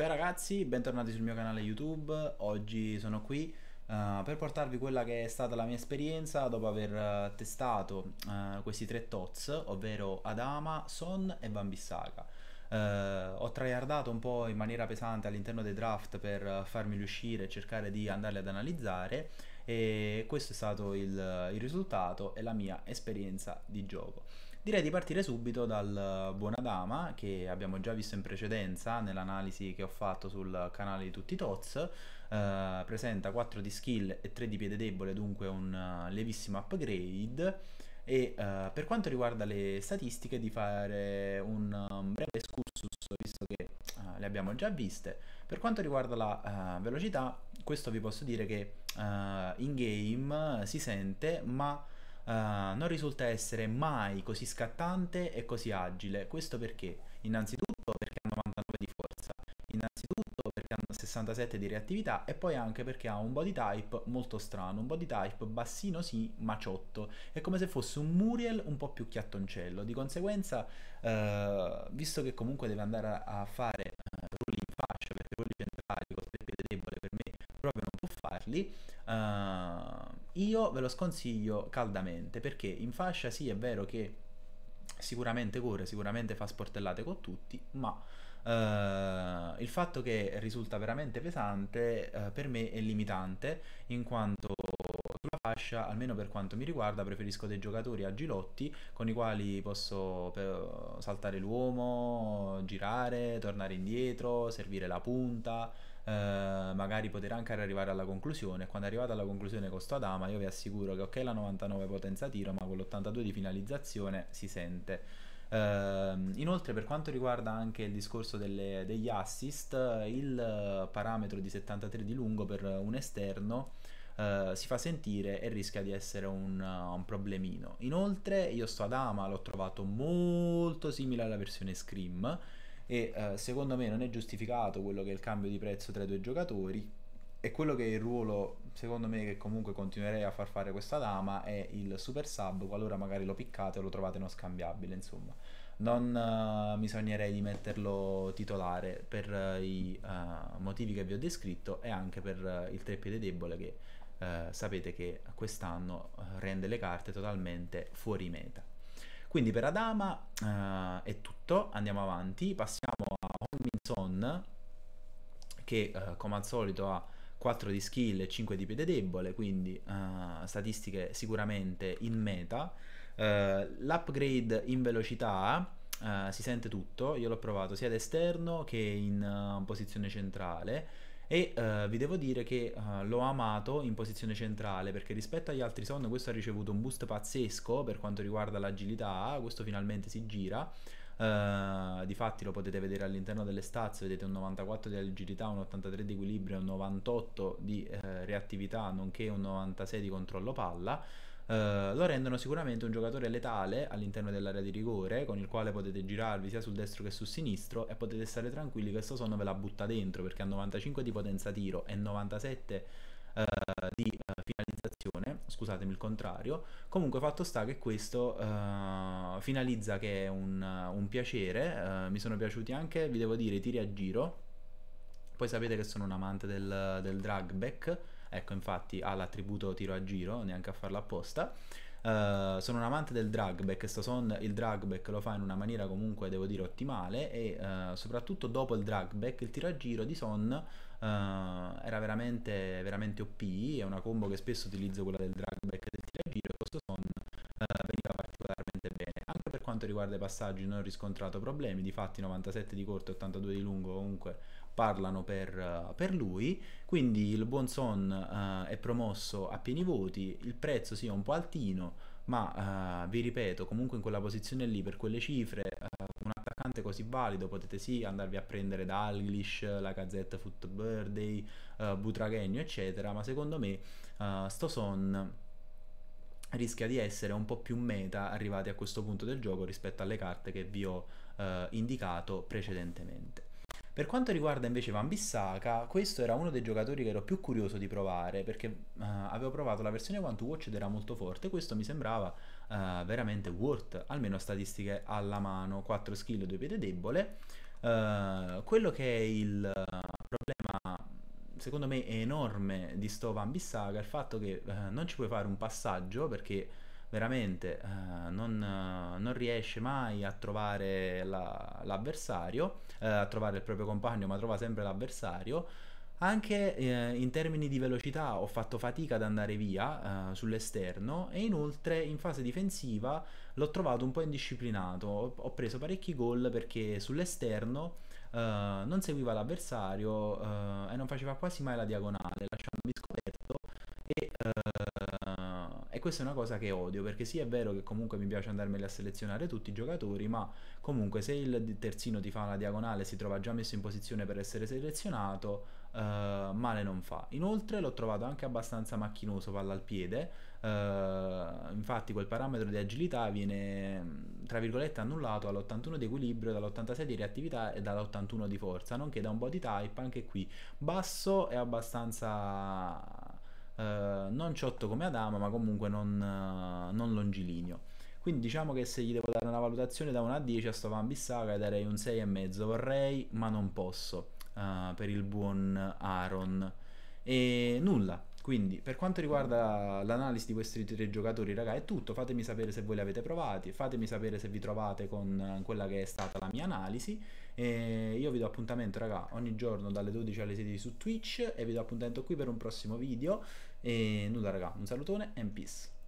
Ciao ragazzi, bentornati sul mio canale YouTube, oggi sono qui uh, per portarvi quella che è stata la mia esperienza dopo aver uh, testato uh, questi tre TOTS, ovvero Adama, Son e Bambisaga. Uh, ho tryhardato un po' in maniera pesante all'interno dei draft per farmi riuscire e cercare di andarli ad analizzare e questo è stato il, il risultato e la mia esperienza di gioco. Direi di partire subito dal eh, Buona Dama che abbiamo già visto in precedenza nell'analisi che ho fatto sul canale di Tutti Tots. Uh, presenta 4 di skill e 3 di piede debole, dunque un uh, eh, levissimo upgrade. E uh, per quanto riguarda le statistiche, di fare un um, breve excursus, visto che le abbiamo già viste. Per quanto riguarda la velocità, questo vi posso dire che in game si sente, ma uh, non risulta essere mai così scattante e così agile. Questo perché? Innanzitutto perché ha 99 di forza, innanzitutto perché ha 67 di reattività e poi anche perché ha un body type molto strano, un body type bassino sì ma ciotto, è come se fosse un Muriel un po' più chiattoncello, di conseguenza uh, visto che comunque deve andare a, fare uh, eh, rulli in faccia perché rulli centrali col piede debole per me proprio non può farli, io ve lo sconsiglio caldamente perché in fascia sì è vero che sicuramente corre, sicuramente fa sportellate con tutti, ma Uh, il fatto che risulta veramente pesante uh, per me è limitante in quanto sulla fascia, almeno per quanto mi riguarda, preferisco dei giocatori agilotti con i quali posso per, saltare l'uomo, girare, tornare indietro, servire la punta eh, magari poter anche arrivare alla conclusione. Quando è arrivato alla conclusione con sto Adama, io vi assicuro che ok la 99 potenza tiro, ma con l'82 di finalizzazione si sente. Eh, inoltre per quanto riguarda anche il discorso delle, degli assist, il parametro di 73 di lungo per un esterno Uh, si fa sentire e rischia di essere un, uh, un, problemino. Inoltre, io sto ad Ama l'ho trovato molto simile alla versione Scream e eh, secondo me non è giustificato quello che è il cambio di prezzo tra i due giocatori e quello che è il ruolo, secondo me, che comunque continuerei a far fare questa dama è il super sub, qualora magari lo piccate o lo trovate non scambiabile, insomma. Non uh, eh, mi sognerei di metterlo titolare per uh, i uh, motivi che vi ho descritto e anche per il treppiede debole che sapete che quest'anno rende le carte totalmente fuori meta. Quindi per Adama uh, è tutto, andiamo avanti, passiamo a Holminson che uh, come al solito ha 4 di skill e 5 di piede debole, quindi uh, statistiche sicuramente in meta. l'upgrade in velocità si sente tutto, io l'ho provato sia ad esterno che in posizione centrale e uh, vi devo dire che uh, l'ho amato in posizione centrale perché rispetto agli altri Son questo ha ricevuto un boost pazzesco per quanto riguarda l'agilità, questo finalmente si gira. Uh, difatti lo potete vedere all'interno delle stats, vedete un 94 di agilità, un 83 di equilibrio, un 98 di reattività, nonché un 96 di controllo palla. Eh, lo rendono sicuramente un giocatore letale all'interno dell'area di rigore, con il quale potete girarvi sia sul destro che sul sinistro e potete stare tranquilli che sonno ve la butta dentro perché ha 95 di potenza tiro e 97 eh, di eh, finalizzazione, scusatemi il contrario, comunque fatto sta che questo uh, finalizza che è un, un piacere, uh, mi sono piaciuti anche, vi devo dire, i tiri a giro, poi sapete che sono un amante del, del drag back, ecco infatti ha l'attributo tiro a giro, neanche a farlo apposta. Uh, sono un amante del dragback, Stason il dragback lo fa in una maniera comunque devo dire ottimale e uh, soprattutto dopo il dragback il tiro a giro di Son uh, era veramente, veramente OP, è una combo che spesso utilizzo quella del dragback quanto riguarda i passaggi non ho riscontrato problemi, difatti 97 di corto e 82 di lungo comunque parlano per, eh, per lui, quindi il buon Son uh, è promosso a pieni voti, il prezzo sì un po' altino, ma uh, vi ripeto comunque in quella posizione lì per quelle cifre uh, un attaccante così valido potete sì andarvi a prendere da Alglish, la Gazzetta Foot Birthday, uh, Butraghegno eccetera, ma secondo me uh, sto Son rischia di essere un po' più meta arrivati a questo punto del gioco rispetto alle carte che vi ho eh, indicato precedentemente. Per quanto riguarda invece Van Bissaka, questo era uno dei giocatori che ero più curioso di provare perché uh, avevo provato la versione One to Watch ed era molto forte, questo mi sembrava uh, veramente worth, almeno statistiche alla mano, 4 skill, 2 piede debole. Uh, quello che è il problema secondo me è enorme di sto Van Bissaga il fatto che eh, non ci puoi fare un passaggio perché veramente eh, non, non, riesce mai a trovare la, l'avversario, eh, a trovare il proprio compagno, ma trova sempre l'avversario. Anche eh, in termini di velocità ho fatto fatica ad andare via eh, sull'esterno e inoltre in fase difensiva l'ho trovato un po' indisciplinato, ho, ho preso parecchi gol perché sull'esterno eh, non seguiva l'avversario uh, e non faceva quasi mai la diagonale, lasciandomi scoperto e, uh, e, questa è una cosa che odio perché sì è vero che comunque mi piace andarmeli a selezionare tutti i giocatori, ma comunque se il terzino ti fa la diagonale e si trova già messo in posizione per essere selezionato, Uh, male non fa. Inoltre l'ho trovato anche abbastanza macchinoso palla al piede, uh, infatti quel parametro di agilità viene mm, tra virgolette annullato all'81 di equilibrio, dall'86 di reattività e dall'81 di forza, nonché da un body type anche qui basso e abbastanza uh, non ciotto come Adama, ma comunque non, non longilineo. Quindi diciamo che se gli devo dare una valutazione da 1 a 10 a sto Van Bissaka darei un 6,5, vorrei ma non posso uh, per il buon Aaron. E nulla. Quindi, per quanto riguarda l'analisi di questi tre giocatori, raga, è tutto. Fatemi sapere se voi li avete provati, fatemi sapere se vi trovate con quella che è stata la mia analisi. E io vi do appuntamento, raga, ogni giorno dalle 12 alle 16 su Twitch e vi do appuntamento qui per un prossimo video. E nulla, raga, un salutone and peace.